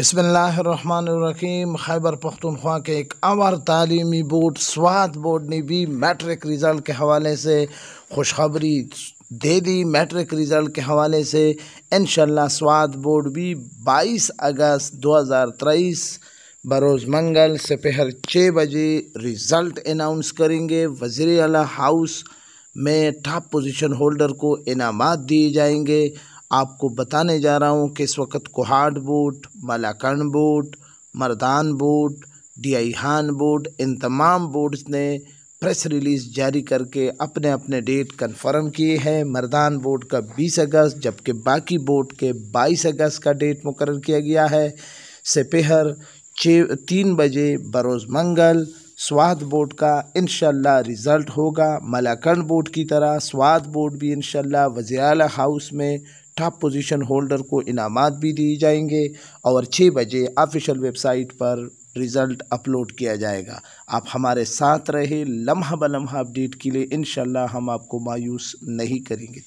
बिसमीम खैबर पख्तनख्वा के एक अमर तालीमी बोर्ड स्वात बोर्ड ने भी मैट्रिक रिज़ल्ट के हवाले से खुशखबरी दे दी मैट्रिक रिज़ल्ट के हवाले से इन स्वात बोर्ड भी 22 अगस्त 2023 बरोज़ मंगल सपहर छः बजे रिज़ल्ट अनाउंस करेंगे वज़ी अला हाउस में टॉप पोजीशन होल्डर को इनाम दिए जाएंगे आपको बताने जा रहा हूँ कि इस वक्त Kohat board Malakand board Mardan board हान बूट इन तमाम बोर्ड्स ने प्रेस रिलीज़ जारी करके अपने अपने डेट कंफर्म किए हैं मरदान बोर्ड का 20 अगस्त जबकि बाकी बोर्ड के 22 अगस्त का डेट मुकर किया गया है सपहर छः तीन बजे बरोज़ मंगल स्वाद बोर्ड का इन रिज़ल्ट होगा मलाकंड बोर्ड की तरह स्वाद बोर्ड भी इन वज़ी हाउस में टॉप पोजीशन होल्डर को इनामात भी दिए जाएंगे और छः बजे ऑफिशियल वेबसाइट पर रिज़ल्ट अपलोड किया जाएगा आप हमारे साथ रहे लम्हा ब लम्हा अपडेट के लिए इन हम आपको मायूस नहीं करेंगे